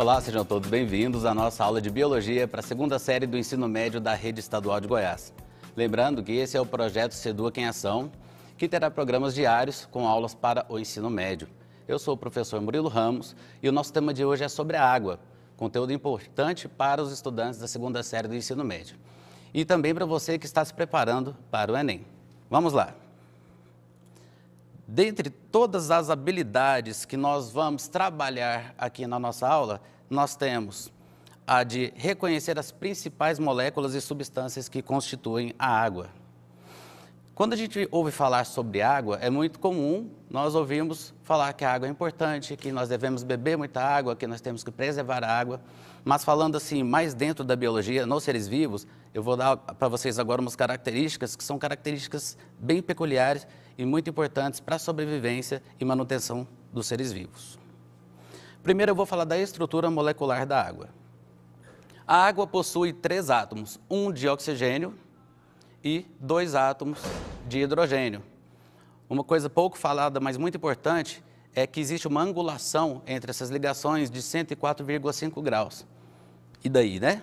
Olá, sejam todos bem-vindos à nossa aula de Biologia para a segunda série do ensino médio da Rede Estadual de Goiás. Lembrando que esse é o projeto Seduca em Ação, que terá programas diários com aulas para o ensino médio. Eu sou o professor Murilo Ramos e o nosso tema de hoje é sobre a água, conteúdo importante para os estudantes da segunda série do ensino médio. E também para você que está se preparando para o Enem. Vamos lá! Dentre todas as habilidades que nós vamos trabalhar aqui na nossa aula, nós temos a de reconhecer as principais moléculas e substâncias que constituem a água. Quando a gente ouve falar sobre água, é muito comum nós ouvimos falar que a água é importante, que nós devemos beber muita água, que nós temos que preservar a água. Mas falando assim, mais dentro da biologia, nos seres vivos, eu vou dar para vocês agora umas características que são características bem peculiares e muito importantes para a sobrevivência e manutenção dos seres vivos. Primeiro eu vou falar da estrutura molecular da água. A água possui três átomos, um de oxigênio e dois átomos de hidrogênio. Uma coisa pouco falada, mas muito importante, é que existe uma angulação entre essas ligações de 104,5 graus. E daí, né?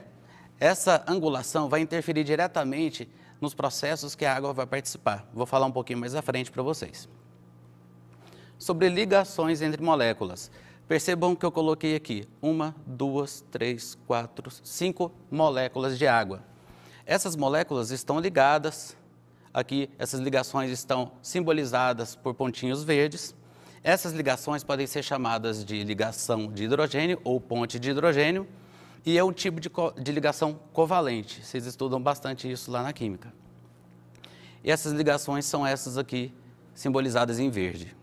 Essa angulação vai interferir diretamente nos processos que a água vai participar. Vou falar um pouquinho mais à frente para vocês. Sobre ligações entre moléculas. Percebam que eu coloquei aqui uma, duas, três, quatro, cinco moléculas de água. Essas moléculas estão ligadas, aqui essas ligações estão simbolizadas por pontinhos verdes. Essas ligações podem ser chamadas de ligação de hidrogênio ou ponte de hidrogênio e é um tipo de, co de ligação covalente. Vocês estudam bastante isso lá na química. E essas ligações são essas aqui, simbolizadas em verde.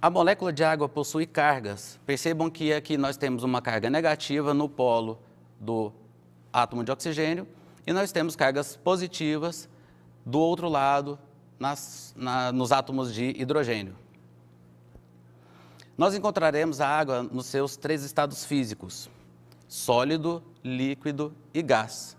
A molécula de água possui cargas. Percebam que aqui nós temos uma carga negativa no polo do átomo de oxigênio e nós temos cargas positivas do outro lado nas, na, nos átomos de hidrogênio. Nós encontraremos a água nos seus três estados físicos sólido, líquido e gás.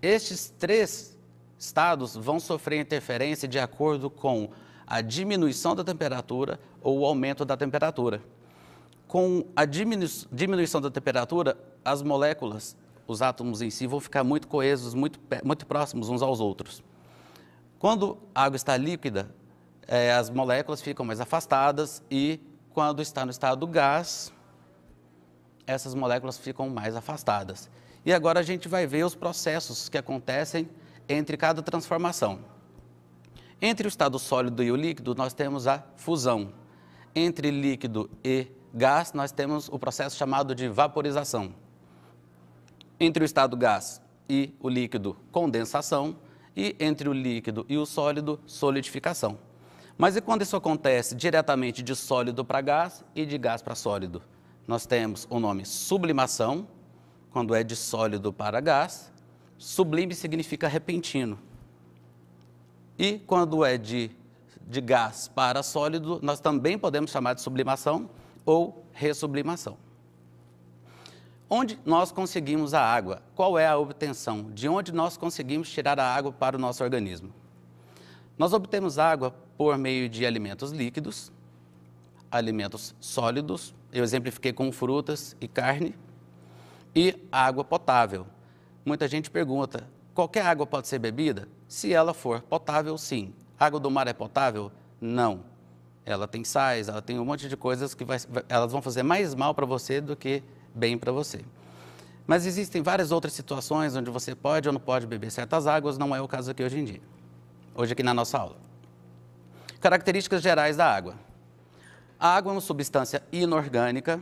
Estes três estados vão sofrer interferência de acordo com a diminuição da temperatura ou o aumento da temperatura. Com a diminu diminuição da temperatura, as moléculas, os átomos em si, vão ficar muito coesos, muito, muito próximos uns aos outros. Quando a água está líquida, eh, as moléculas ficam mais afastadas e quando está no estado gás, essas moléculas ficam mais afastadas. E agora a gente vai ver os processos que acontecem entre cada transformação. Entre o estado sólido e o líquido, nós temos a fusão. Entre líquido e gás, nós temos o processo chamado de vaporização. Entre o estado gás e o líquido, condensação. E entre o líquido e o sólido, solidificação. Mas e quando isso acontece diretamente de sólido para gás e de gás para sólido? nós temos o nome sublimação, quando é de sólido para gás. Sublime significa repentino. E quando é de, de gás para sólido, nós também podemos chamar de sublimação ou resublimação. Onde nós conseguimos a água? Qual é a obtenção? De onde nós conseguimos tirar a água para o nosso organismo? Nós obtemos água por meio de alimentos líquidos, alimentos sólidos eu exemplifiquei com frutas e carne, e água potável. Muita gente pergunta: qualquer água pode ser bebida? Se ela for potável, sim. água do mar é potável? Não. Ela tem sais, ela tem um monte de coisas que vai, elas vão fazer mais mal para você do que bem para você. Mas existem várias outras situações onde você pode ou não pode beber certas águas, não é o caso aqui hoje em dia. Hoje aqui na nossa aula. Características gerais da água. A água é uma substância inorgânica.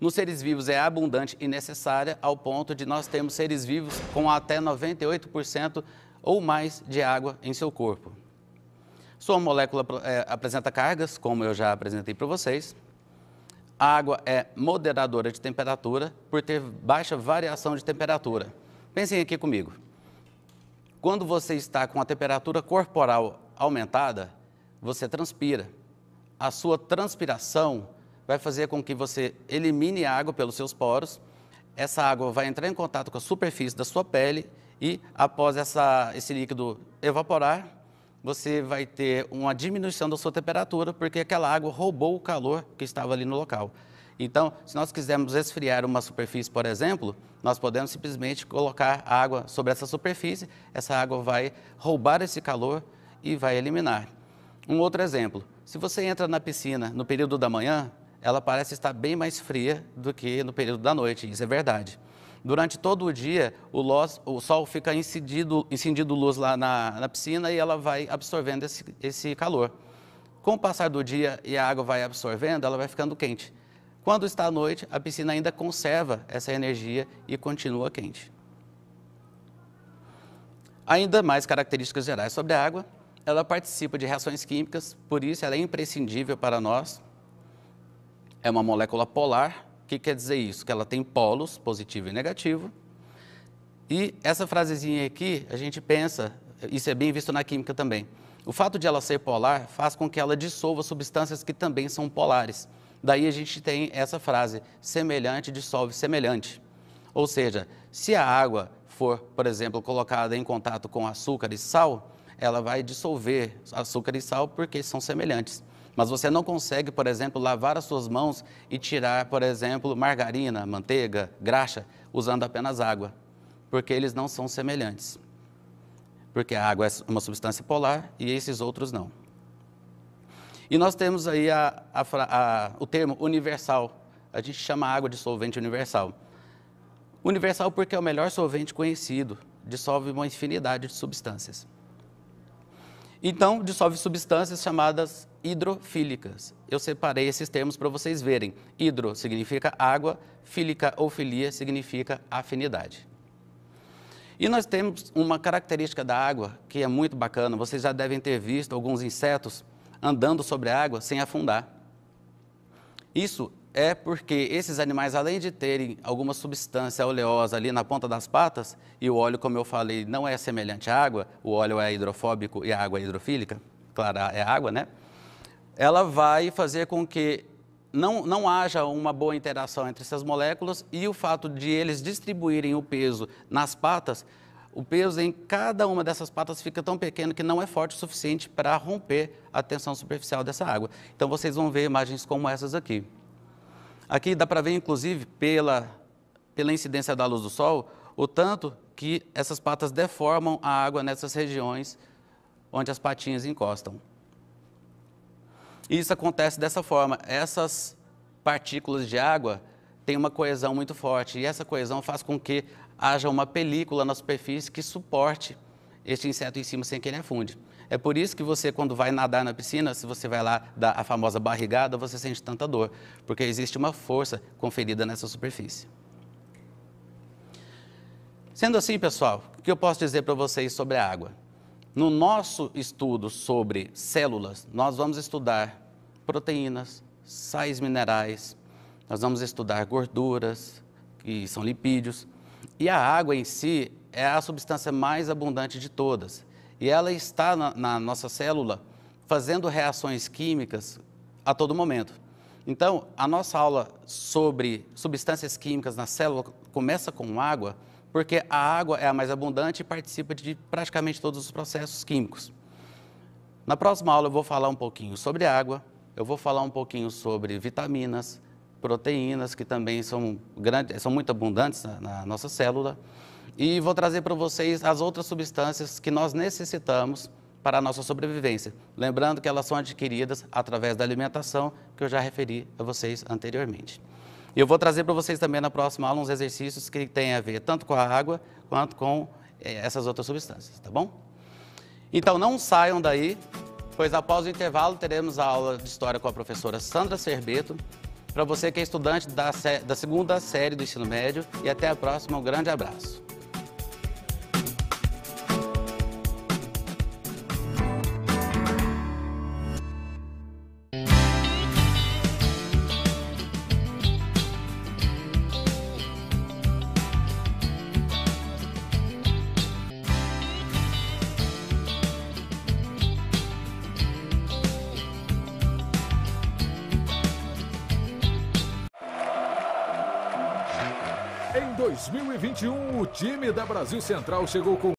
Nos seres vivos é abundante e necessária ao ponto de nós termos seres vivos com até 98% ou mais de água em seu corpo. Sua molécula é, apresenta cargas, como eu já apresentei para vocês. A água é moderadora de temperatura por ter baixa variação de temperatura. Pensem aqui comigo. Quando você está com a temperatura corporal aumentada, você transpira a sua transpiração vai fazer com que você elimine água pelos seus poros. Essa água vai entrar em contato com a superfície da sua pele e após essa, esse líquido evaporar, você vai ter uma diminuição da sua temperatura, porque aquela água roubou o calor que estava ali no local. Então, se nós quisermos esfriar uma superfície, por exemplo, nós podemos simplesmente colocar água sobre essa superfície, essa água vai roubar esse calor e vai eliminar. Um outro exemplo, se você entra na piscina no período da manhã, ela parece estar bem mais fria do que no período da noite, isso é verdade. Durante todo o dia, o, o sol fica incidido, incendido luz lá na, na, piscina e ela vai absorvendo esse, esse calor. Com o passar do dia e a água vai absorvendo, ela vai ficando quente. Quando está à noite, a piscina ainda conserva essa energia e continua quente. Ainda mais características gerais sobre a água ela participa de reações químicas, por isso ela é imprescindível para nós. É uma molécula polar. O que quer dizer isso? Que ela tem polos positivo e negativo. E essa frasezinha aqui, a gente pensa, isso é bem visto na química também. O fato de ela ser polar faz com que ela dissolva substâncias que também são polares. Daí a gente tem essa frase: semelhante dissolve semelhante. Ou seja, se a água for, por exemplo, colocada em contato com açúcar e sal, ela vai dissolver açúcar e sal porque são semelhantes. Mas você não consegue, por exemplo, lavar as suas mãos e tirar, por exemplo, margarina, manteiga, graxa, usando apenas água, porque eles não são semelhantes. Porque a água é uma substância polar e esses outros não. E nós temos aí a, a, a, o termo universal. A gente chama água de solvente universal. Universal porque é o melhor solvente conhecido, dissolve uma infinidade de substâncias. Então, dissolve substâncias chamadas hidrofílicas. Eu separei esses termos para vocês verem. Hidro significa água, fílica ou filia significa afinidade. E nós temos uma característica da água que é muito bacana. Vocês já devem ter visto alguns insetos andando sobre a água sem afundar. Isso é porque esses animais, além de terem alguma substância oleosa ali na ponta das patas, e o óleo, como eu falei, não é semelhante à água, o óleo é hidrofóbico e a água é hidrofílica, claro, é água, né? Ela vai fazer com que não, não haja uma boa interação entre essas moléculas e o fato de eles distribuírem o peso nas patas, o peso em cada uma dessas patas fica tão pequeno que não é forte o suficiente para romper a tensão superficial dessa água. Então vocês vão ver imagens como essas aqui. Aqui dá para ver, inclusive, pela, pela incidência da luz do sol, o tanto que essas patas deformam a água nessas regiões onde as patinhas encostam. E isso acontece dessa forma. Essas partículas de água têm uma coesão muito forte e essa coesão faz com que haja uma película na superfície que suporte este inseto em cima sem que ele afunde. É por isso que você, quando vai nadar na piscina, se você vai lá dar a famosa barrigada, você sente tanta dor, porque existe uma força conferida nessa superfície. Sendo assim, pessoal, o que eu posso dizer para vocês sobre a água? No nosso estudo sobre células, nós vamos estudar proteínas, sais minerais, nós vamos estudar gorduras, que são lipídios, e a água em si é a substância mais abundante de todas e ela está na, na nossa célula fazendo reações químicas a todo momento. Então, a nossa aula sobre substâncias químicas na célula começa com água, porque a água é a mais abundante e participa de praticamente todos os processos químicos. Na próxima aula eu vou falar um pouquinho sobre água, eu vou falar um pouquinho sobre vitaminas, proteínas, que também são, grandes, são muito abundantes na, na nossa célula. E vou trazer para vocês as outras substâncias que nós necessitamos para a nossa sobrevivência. Lembrando que elas são adquiridas através da alimentação, que eu já referi a vocês anteriormente. Eu vou trazer para vocês também na próxima aula uns exercícios que têm a ver tanto com a água quanto com eh, essas outras substâncias, tá bom? Então não saiam daí, pois após o intervalo teremos a aula de história com a professora Sandra Cerbeto. Para você que é estudante da, da segunda série do ensino médio, e até a próxima, um grande abraço. 2021, o time da Brasil Central chegou com